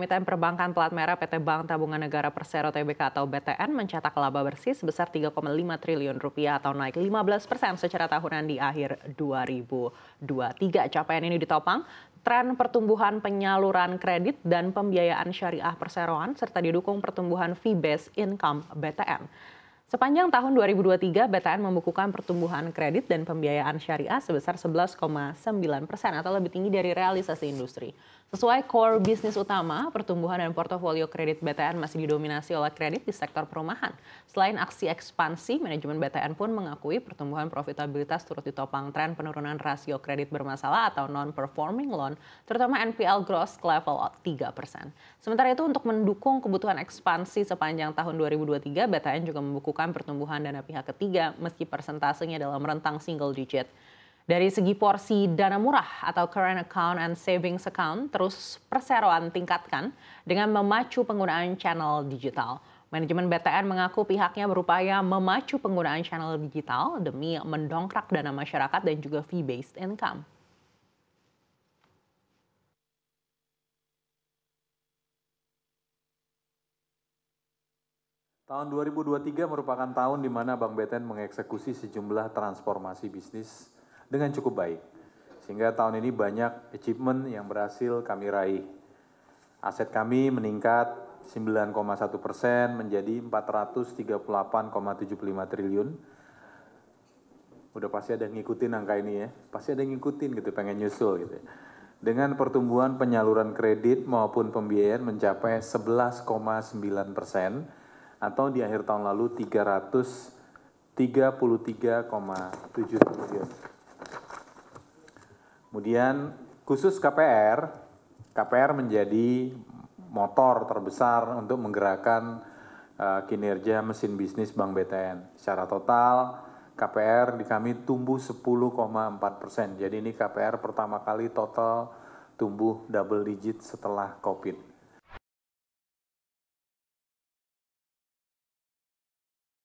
emiten perbankan pelat merah PT Bank Tabungan Negara Persero TBK atau BTN mencetak laba bersih sebesar 3,5 triliun rupiah atau naik 15 persen secara tahunan di akhir 2023. Capaian ini ditopang tren pertumbuhan penyaluran kredit dan pembiayaan syariah perseroan serta didukung pertumbuhan fee-based income BTN. Sepanjang tahun 2023, BTN membukukan pertumbuhan kredit dan pembiayaan syariah sebesar 11,9 persen atau lebih tinggi dari realisasi industri. Sesuai core bisnis utama, pertumbuhan dan portofolio kredit BTN masih didominasi oleh kredit di sektor perumahan. Selain aksi ekspansi, manajemen BTN pun mengakui pertumbuhan profitabilitas turut ditopang tren penurunan rasio kredit bermasalah atau non-performing loan, terutama NPL gross level 3 persen. Sementara itu, untuk mendukung kebutuhan ekspansi sepanjang tahun 2023, BTN juga membukukan menunjukkan pertumbuhan dana pihak ketiga meski persentasenya dalam rentang single digit. Dari segi porsi dana murah atau current account and savings account terus perseroan tingkatkan dengan memacu penggunaan channel digital. Manajemen BTN mengaku pihaknya berupaya memacu penggunaan channel digital demi mendongkrak dana masyarakat dan juga fee-based income. Tahun 2023 merupakan tahun di mana Bank BTN mengeksekusi sejumlah transformasi bisnis dengan cukup baik. Sehingga tahun ini banyak achievement yang berhasil kami raih. Aset kami meningkat 9,1 persen menjadi 438,75 triliun. Udah pasti ada yang ngikutin angka ini ya, pasti ada yang ngikutin gitu, pengen nyusul gitu ya. Dengan pertumbuhan penyaluran kredit maupun pembiayaan mencapai 11,9 persen, atau di akhir tahun lalu 333,7 triliun. Kemudian khusus KPR, KPR menjadi motor terbesar untuk menggerakkan uh, kinerja mesin bisnis Bank BTN. Secara total, KPR di kami tumbuh 10,4 persen. Jadi ini KPR pertama kali total tumbuh double digit setelah COVID.